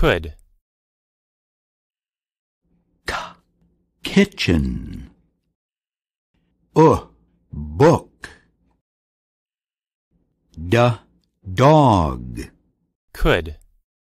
could. K kitchen. U book. D dog. Could.